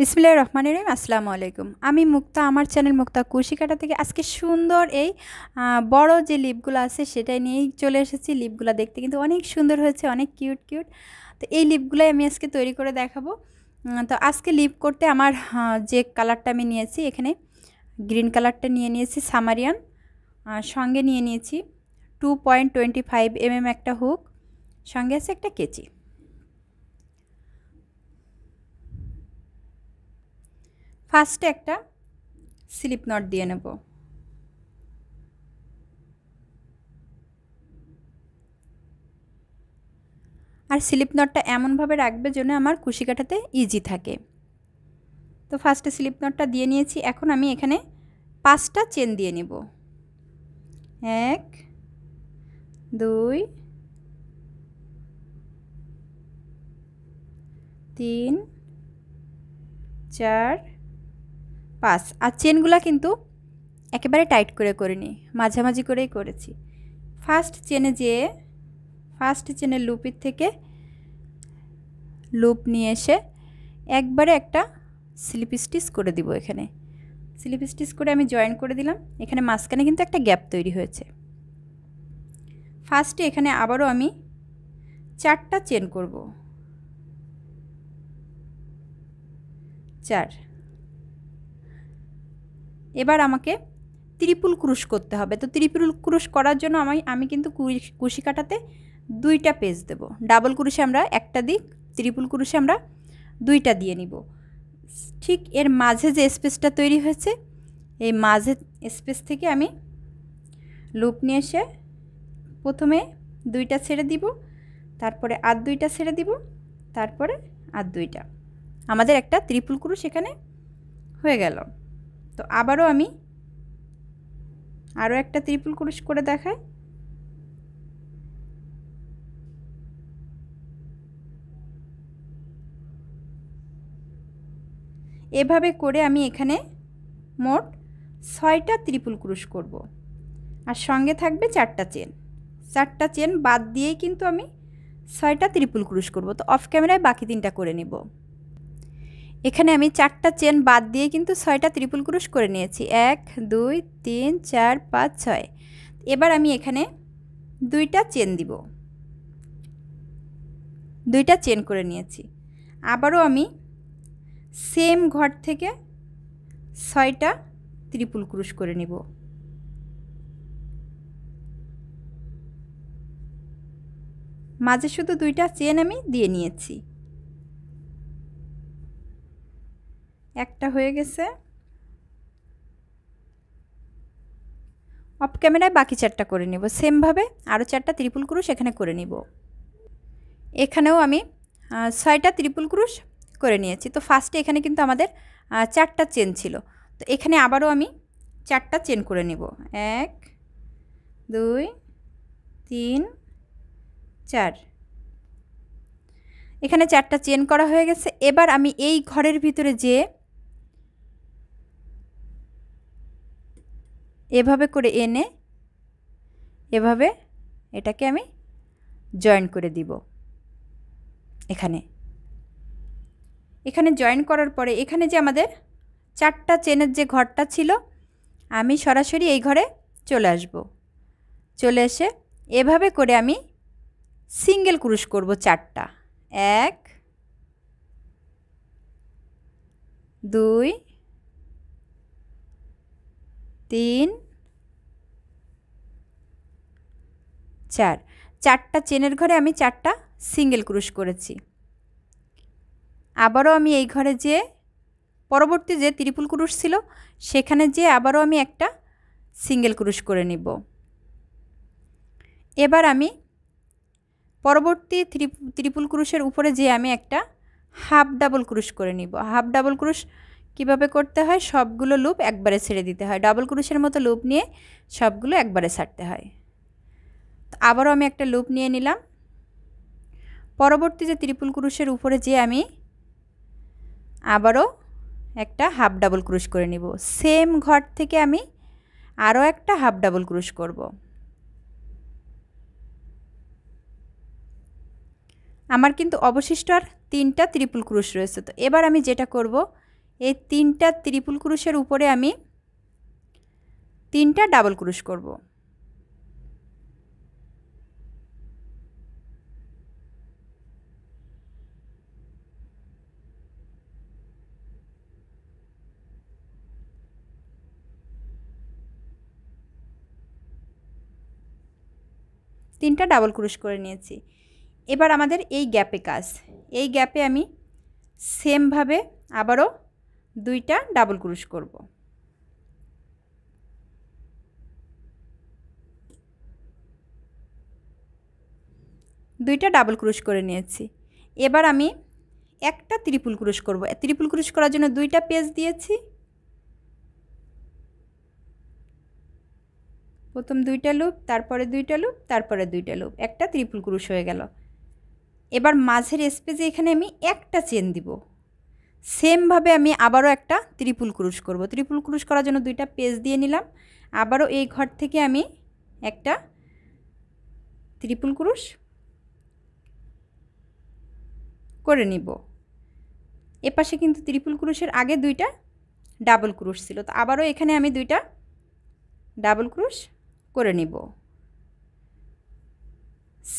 বিসমিল্লা রহমান রহিম আসসালামু আলাইকুম আমি মুক্তা আমার চ্যানেল মুক্তা কুশিকাটা থেকে আজকে সুন্দর এই বড় যে লিপগুলো আছে সেটাই নিয়েই চলে এসেছি লিপগুলো দেখতে কিন্তু অনেক সুন্দর হয়েছে অনেক কিউট কিউট তো এই লিপগুলোই আমি আজকে তৈরি করে দেখাবো তো আজকে লিপ করতে আমার যে কালারটা আমি নিয়েছি এখানে গ্রিন কালারটা নিয়ে নিয়েছি সামারিয়ান সঙ্গে নিয়ে নিয়েছি টু পয়েন্ট টোয়েন্টি ফাইভ একটা হুক সঙ্গে আছে একটা কেচি ফার্স্টে একটা স্লিপ নট দিয়ে নেব আর স্লিপ নটটা এমনভাবে রাখবে যেন আমার কুশি কাটাতে ইজি থাকে তো ফার্স্টে স্লিপ নটটা দিয়ে নিয়েছি এখন আমি এখানে পাঁচটা চেন দিয়ে নেব এক দুই তিন চার পাঁচ আর চেনগুলা কিন্তু একেবারে টাইট করে করিনি মাঝামাঝি করেই করেছি ফার্স্ট চেনে যেয়ে ফার্স্ট চেনের লুপির থেকে লুপ নিয়ে এসে একবারে একটা স্লিপ স্টিচ করে দিব এখানে স্লিপ স্টিচ করে আমি জয়েন করে দিলাম এখানে মাঝখানে কিন্তু একটা গ্যাপ তৈরি হয়েছে ফার্স্টে এখানে আবারও আমি চারটা চেন করব চার এবার আমাকে ত্রিপুল ক্রুশ করতে হবে তো ত্রিপুল ক্রুশ করার জন্য আমি আমি কিন্তু কুশি কাটাতে দুইটা পেজ দেব ডাবল ক্রুশে আমরা একটা দিক ত্রিপুল ক্রুশে আমরা দুইটা দিয়ে নিব ঠিক এর মাঝে যে স্পেসটা তৈরি হয়েছে এই মাঝে স্পেস থেকে আমি লুপ নিয়ে এসে প্রথমে দুইটা ছেড়ে দিব তারপরে আর দুইটা ছেড়ে দিব তারপরে আর দুইটা আমাদের একটা ত্রিপুল ক্রুশ এখানে হয়ে গেল তো আবারও আমি আরও একটা ত্রিপুল কুরুশ করে দেখাই এভাবে করে আমি এখানে মোট ছয়টা ত্রিপুল ক্রুশ করব। আর সঙ্গে থাকবে চারটা চেন চারটা চেন বাদ দিয়েই কিন্তু আমি ছয়টা ত্রিপুল ক্রুশ করব তো অফ ক্যামেরায় বাকি তিনটা করে নেব এখানে আমি চারটা চেন বাদ দিয়ে কিন্তু ছয়টা ত্রিপুল ক্রুশ করে নিয়েছি এক দুই তিন চার পাঁচ ছয় এবার আমি এখানে দুইটা চেন দিব দুইটা চেন করে নিয়েছি আবারও আমি সেম ঘর থেকে ছয়টা ত্রিপুল ক্রুশ করে নিব মাঝে শুধু দুইটা চেন আমি দিয়ে নিয়েছি একটা হয়ে গেছে অফ ক্যামেরায় বাকি চারটা করে নিব সেমভাবে আরও চারটা ত্রিপুল ক্রুশ এখানে করে নিব এখানেও আমি ছয়টা ত্রিপুল ক্রুশ করে নিয়েছি তো ফার্স্টে এখানে কিন্তু আমাদের চারটা চেন ছিল তো এখানে আবারও আমি চারটা চেন করে নিব এক দুই তিন চার এখানে চারটা চেন করা হয়ে গেছে এবার আমি এই ঘরের ভিতরে যে এভাবে করে এনে এভাবে এটাকে আমি জয়েন করে দিব এখানে এখানে জয়েন করার পরে এখানে যে আমাদের চারটা চেনের যে ঘরটা ছিল আমি সরাসরি এই ঘরে চলে আসব চলে এসে এভাবে করে আমি সিঙ্গেল ক্রুশ করব চারটা এক দুই তিন চার চারটা চেনের ঘরে আমি চারটা সিঙ্গেল ক্রুশ করেছি আবারও আমি এই ঘরে যে পরবর্তী যে ত্রিপুল ক্রুশ ছিল সেখানে যে আবারও আমি একটা সিঙ্গেল ক্রুশ করে নিব এবার আমি পরবর্তী ত্রিপুল ক্রুশের উপরে যে আমি একটা হাফ ডাবল ক্রুশ করে নিব হাফ ডাবল ক্রুশ কিভাবে করতে হয় সবগুলো লুপ একবারে ছেড়ে দিতে হয় ডাবল ক্রুশের মতো লুপ নিয়ে সবগুলো একবারে ছাড়তে হয় তো আবারও আমি একটা লুপ নিয়ে নিলাম পরবর্তী যে ত্রিপুল ক্রুশের উপরে যে আমি আবারও একটা হাফ ডাবল ক্রুশ করে নিব সেম ঘর থেকে আমি আরও একটা হাফ ডাবল ক্রুশ করব আমার কিন্তু অবশিষ্ট আর তিনটা ত্রিপুল ক্রুশ রয়েছে তো এবার আমি যেটা করব এই তিনটা ত্রিপুল ক্রুশের উপরে আমি তিনটা ডাবল ক্রুশ করব তিনটা ডাবল ক্রুশ করে নিয়েছি এবার আমাদের এই গ্যাপে কাজ এই গ্যাপে আমি সেমভাবে আবারও দুইটা ডাবল ক্রুশ করব দুইটা ডাবল ক্রুশ করে নিয়েছি এবার আমি একটা ত্রিপুল ক্রুশ করব ত্রিপুল ক্রুশ করার জন্য দুইটা পেজ দিয়েছি প্রথম দুইটা লুপ তারপরে দুইটা লুপ তারপরে দুইটা লুপ একটা ত্রিপুল ক্রুশ হয়ে গেল এবার মাঝের স্পেজে এখানে আমি একটা চেন দিব সেমভাবে আমি আবারও একটা ত্রিপুল ক্রুশ করব ত্রিপুল ক্রুশ করার জন্য দুইটা পেজ দিয়ে নিলাম আবারও এই ঘর থেকে আমি একটা ত্রিপুল ক্রুশ করে নিব এপাশে কিন্তু ত্রিপুল ক্রুশের আগে দুইটা ডাবল ক্রুশ ছিল তো আবারও এখানে আমি দুইটা ডাবল ক্রুশ করে নিব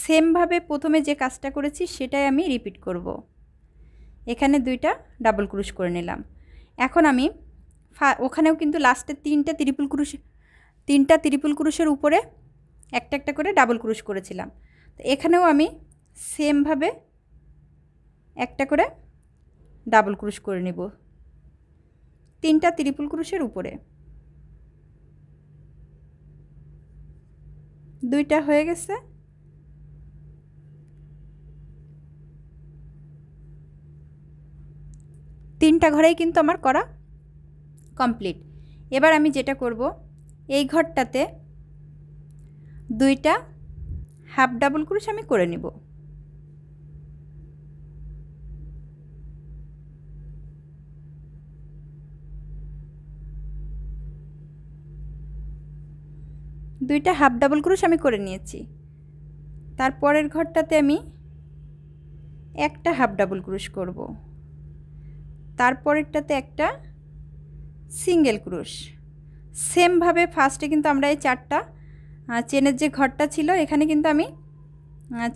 সেমভাবে প্রথমে যে কাজটা করেছি সেটাই আমি রিপিট করবো এখানে দুইটা ডাবল ক্রুশ করে নিলাম এখন আমি ওখানেও কিন্তু লাস্টে তিনটা ত্রিপুল ক্রুশ তিনটা ত্রিপুল ক্রুশের উপরে একটা একটা করে ডাবল ক্রুশ করেছিলাম তো এখানেও আমি সেমভাবে একটা করে ডাবল ক্রুশ করে নেব তিনটা ত্রিপুল ক্রুশের উপরে দুইটা হয়ে গেছে তিনটা ঘরেই কিন্তু আমার করা কমপ্লিট এবার আমি যেটা করব এই ঘরটাতে দুইটা হাফ ডাবল ক্রুশ আমি করে নেব দুইটা হাফ ডাবল ক্রুশ আমি করে নিয়েছি তারপরের ঘরটাতে আমি একটা হাফ ডাবল ক্রুশ করবো তারপরেরটাতে একটা সিঙ্গেল ক্রুশ সেমভাবে ফার্স্টে কিন্তু আমরা এই চারটা চেনের যে ঘরটা ছিল এখানে কিন্তু আমি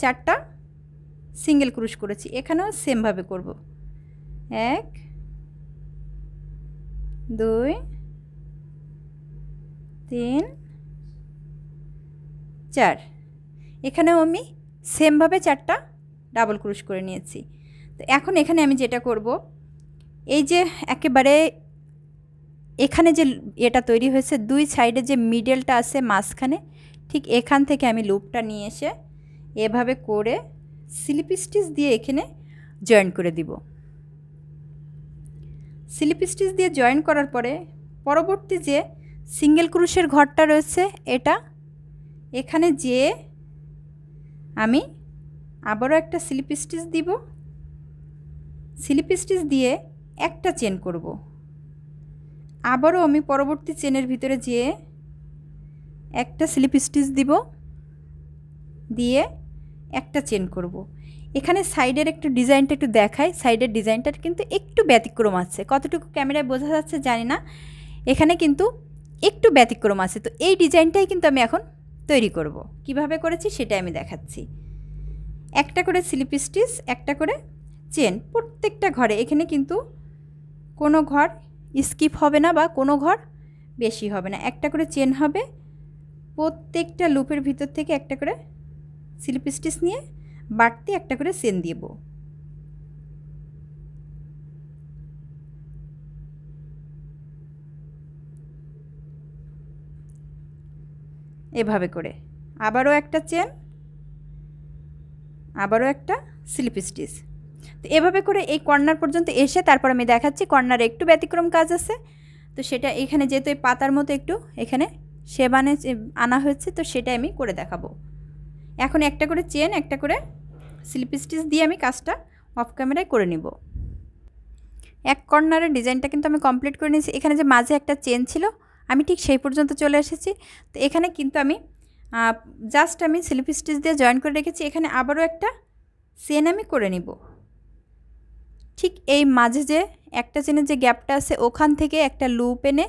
চারটা সিঙ্গেল ক্রুশ করেছি এখানেও সেমভাবে করব এক দুই তিন চার এখানেও আমি সেমভাবে চারটা ডাবল ক্রুশ করে নিয়েছি তো এখন এখানে আমি যেটা করব এই যে একেবারে এখানে যে এটা তৈরি হয়েছে দুই সাইডে যে মিডেলটা আছে মাঝখানে ঠিক এখান থেকে আমি লুপটা নিয়ে এসে এভাবে করে স্লিপ স্টিচ দিয়ে এখানে জয়েন করে দিব স্লিপ স্টিচ দিয়ে জয়েন করার পরে পরবর্তী যে সিঙ্গেল ক্রুশের ঘরটা রয়েছে এটা এখানে যে আমি আবারও একটা স্লিপ স্টিচ দিব স্লিপ স্টিচ দিয়ে একটা চেন করব। আবারও আমি পরবর্তী চেনের ভিতরে যেয়ে একটা স্লিপ স্টিচ দিব দিয়ে একটা চেন করব। এখানে সাইডের একটু ডিজাইনটা একটু দেখায় সাইডের ডিজাইনটার কিন্তু একটু ব্যতিক্রম আছে কতটুকু ক্যামেরায় বোঝা যাচ্ছে জানি না এখানে কিন্তু একটু ব্যতিক্রম আছে তো এই ডিজাইনটাই কিন্তু আমি এখন তৈরি করব। কিভাবে করেছি সেটা আমি দেখাচ্ছি একটা করে স্লিপ স্টিচ একটা করে চেন প্রত্যেকটা ঘরে এখানে কিন্তু কোনো ঘর স্কিপ হবে না বা কোনো ঘর বেশি হবে না একটা করে চেন হবে প্রত্যেকটা লুপের ভিতর থেকে একটা করে স্লিপ স্টিচ নিয়ে বাড়তি একটা করে চেন দেব এভাবে করে আবারও একটা চেন আবারও একটা স্লিপ স্টিচ তো এভাবে করে এই কর্নার পর্যন্ত এসে তারপর আমি দেখাচ্ছি কর্নারে একটু ব্যতিক্রম কাজ আছে তো সেটা এখানে যেহেতু এই পাতার মতো একটু এখানে সেবানে আনা হয়েছে তো সেটা আমি করে দেখাবো এখন একটা করে চেন একটা করে স্লিপ স্টিচ দিয়ে আমি কাজটা অফ ক্যামেরায় করে নিব এক কর্নারের ডিজাইনটা কিন্তু আমি কমপ্লিট করে নিয়েছি এখানে যে মাঝে একটা চেন ছিল আমি ঠিক সেই পর্যন্ত চলে এসেছি তো এখানে কিন্তু আমি জাস্ট আমি স্লিপ স্টিচ দিয়ে জয়েন করে রেখেছি এখানে আবারও একটা চেন আমি করে নিব ঠিক এই মাঝে যে একটা চেনের যে গ্যাপটা আছে ওখান থেকে একটা লুপ এনে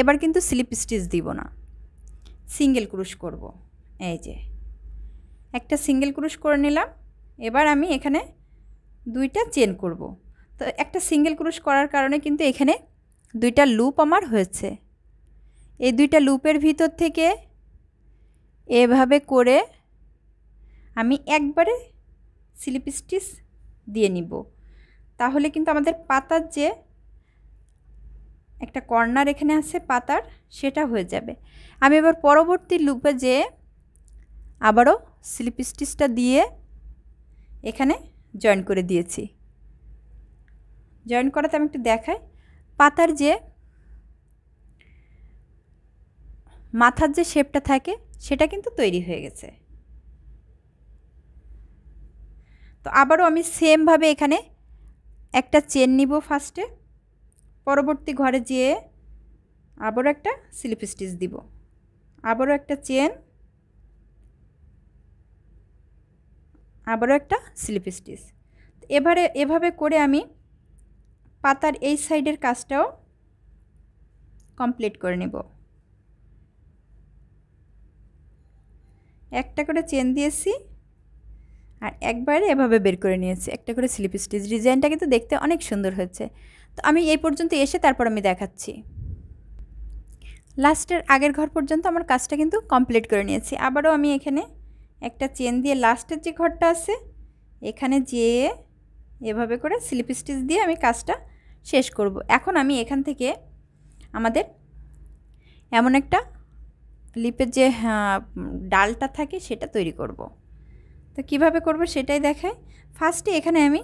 এবার কিন্তু স্লিপ স্টিচ দিব না সিঙ্গেল ক্রুশ করব এই যে একটা সিঙ্গেল ক্রুশ করে নিলাম এবার আমি এখানে দুইটা চেন করব তো একটা সিঙ্গেল ক্রুশ করার কারণে কিন্তু এখানে দুইটা লুপ আমার হয়েছে এই দুইটা লুপের ভিতর থেকে এভাবে করে আমি একবারে স্লিপ স্টিচ দিয়ে নিব তাহলে কিন্তু আমাদের পাতার যে একটা কর্নার এখানে আছে পাতার সেটা হয়ে যাবে আমি এবার পরবর্তী লুপে যে আবারও স্লিপ স্টিচটা দিয়ে এখানে জয়েন করে দিয়েছি জয়েন করাতে আমি একটু দেখাই পাতার যে মাথার যে শেপটা থাকে সেটা কিন্তু তৈরি হয়ে গেছে তো আবারও আমি সেমভাবে এখানে একটা চেন নিব ফার্স্টে পরবর্তী ঘরে যেয়ে আবারও একটা স্লিপ স্টিচ দিব আবারও একটা চেন আবারও একটা স্লিপ স্টিচ এবারে এভাবে করে আমি পাতার এই সাইডের কাজটাও কমপ্লিট করে নেব একটা করে চেন দিয়েছি আর একবারে এভাবে বের করে নিয়েছি একটা করে স্লিপ স্টিচ ডিজাইনটা কিন্তু দেখতে অনেক সুন্দর হয়েছে তো আমি এই পর্যন্ত এসে তারপর আমি দেখাচ্ছি লাস্টের আগের ঘর পর্যন্ত আমার কাজটা কিন্তু কমপ্লিট করে নিয়েছি আবারও আমি এখানে একটা চেন দিয়ে লাস্টের যে ঘরটা আছে এখানে যেয়ে এভাবে করে স্লিপ স্টিচ দিয়ে আমি কাজটা শেষ করব। এখন আমি এখান থেকে আমাদের এমন একটা লিপের যে হ্যাঁ, ডালটা থাকে সেটা তৈরি করব। তো কিভাবে করব সেটাই দেখাই ফার্স্টে এখানে আমি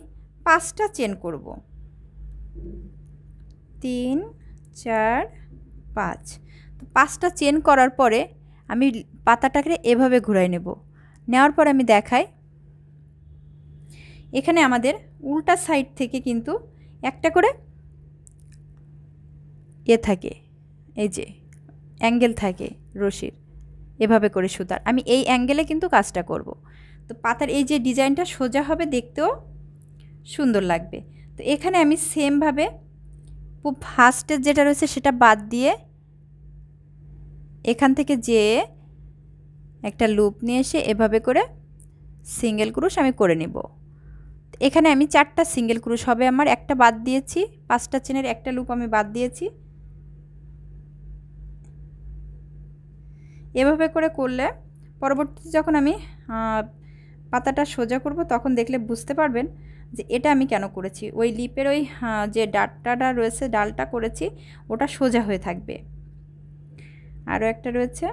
পাঁচটা চেন করব তিন চার পাঁচ তো পাঁচটা চেন করার পরে আমি পাতাটাকে এভাবে ঘুরাই নেব নেওয়ার পর আমি দেখাই এখানে আমাদের উল্টা সাইড থেকে কিন্তু একটা করে এ থাকে এই যে অ্যাঙ্গেল থাকে রশির এভাবে করে সুতার আমি এই অ্যাঙ্গেলে কিন্তু কাজটা করব। তো পাতার এই যে ডিজাইনটা সোজা হবে দেখতেও সুন্দর লাগবে তো এখানে আমি সেমভাবে ফার্স্টে যেটা রয়েছে সেটা বাদ দিয়ে এখান থেকে যে একটা লুপ নিয়ে এসে এভাবে করে সিঙ্গেল ক্রুশ আমি করে নেব এখানে আমি চারটা সিঙ্গেল ক্রুশ হবে আমার একটা বাদ দিয়েছি পাঁচটা চেনের একটা লুপ আমি বাদ দিয়েছি এভাবে করে করলে পরবর্তীতে যখন আমি পাতাটা সোজা করব তখন দেখলে বুঝতে পারবেন যে এটা আমি কেন করেছি ওই লিপের ওই যে ডাটটা রয়েছে ডালটা করেছি ওটা সোজা হয়ে থাকবে আরও একটা রয়েছে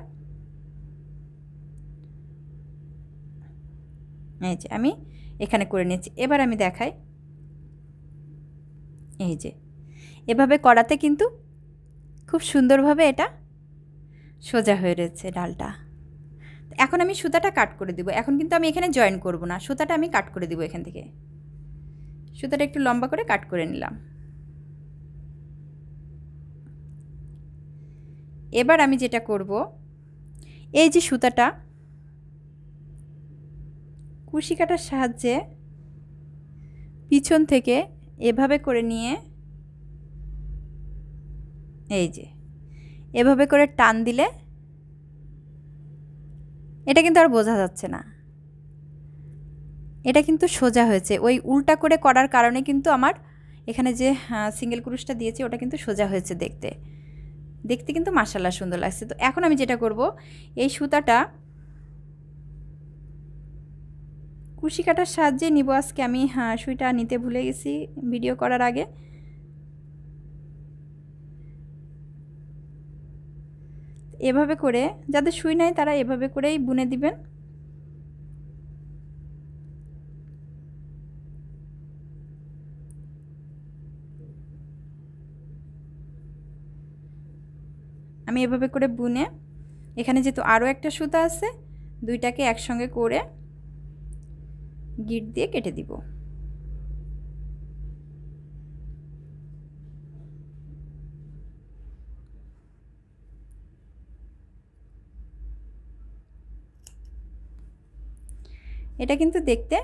এই যে আমি এখানে করে নিয়েছি এবার আমি দেখাই এই যে এভাবে করাতে কিন্তু খুব সুন্দরভাবে এটা সোজা হয়ে রয়েছে ডালটা এখন আমি সুতাটা কাট করে দেবো এখন কিন্তু আমি এখানে জয়েন করব না সুতাটা আমি কাট করে দেবো এখান থেকে সুতাটা একটু লম্বা করে কাট করে নিলাম এবার আমি যেটা করব এই যে সুতাটা কুশি কাটার সাহায্যে পিছন থেকে এভাবে করে নিয়ে এই যে এভাবে করে টান দিলে এটা কিন্তু আর বোঝা যাচ্ছে না এটা কিন্তু সোজা হয়েছে ওই উল্টা করে করার কারণে কিন্তু আমার এখানে যে সিঙ্গেল কুরুশটা দিয়েছি ওটা কিন্তু সোজা হয়েছে দেখতে দেখতে কিন্তু মার্শাল্লা সুন্দর লাগছে তো এখন আমি যেটা করব এই সুতাটা কুশি কাটার সাহায্যে নিব আজকে আমি হ্যাঁ সুইটা নিতে ভুলে গেছি ভিডিও করার আগে এভাবে করে যাদের সুই নাই তারা এভাবে করেই বুনে দিবেন আমি এভাবে করে বুনে এখানে যেহেতু আরও একটা সুতা আছে দুইটাকে একসঙ্গে করে গিট দিয়ে কেটে দিব এটা কিন্তু দেখতে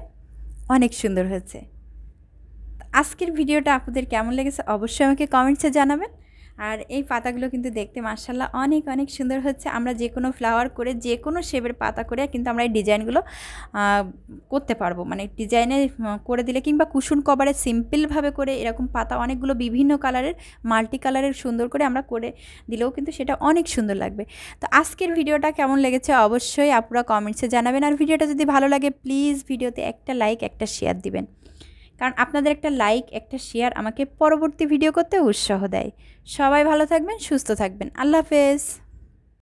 অনেক সুন্দর হয়েছে আজকের ভিডিওটা আপনাদের কেমন লেগেছে অবশ্যই আমাকে কমেন্টসে জানাবেন আর এই পাতাগুলো কিন্তু দেখতে মার্শাল্লাহ অনেক অনেক সুন্দর হচ্ছে আমরা যে কোনো ফ্লাওয়ার করে যে কোনো শেপের পাতা করে কিন্তু আমরা এই ডিজাইনগুলো করতে পারবো মানে ডিজাইনে করে দিলে কিংবা কুসুন কভারে সিম্পলভাবে করে এরকম পাতা অনেকগুলো বিভিন্ন কালারের মাল্টি কালারের সুন্দর করে আমরা করে দিলেও কিন্তু সেটা অনেক সুন্দর লাগবে তো আজকের ভিডিওটা কেমন লেগেছে অবশ্যই আপনারা কমেন্টসে জানাবেন আর ভিডিওটা যদি ভালো লাগে প্লিজ ভিডিওতে একটা লাইক একটা শেয়ার দিবেন কারণ আপনাদের একটা লাইক একটা শেয়ার আমাকে পরবর্তী ভিডিও করতে উৎসাহ দেয় সবাই ভালো থাকবেন সুস্থ থাকবেন আল্লাহ হাফেজ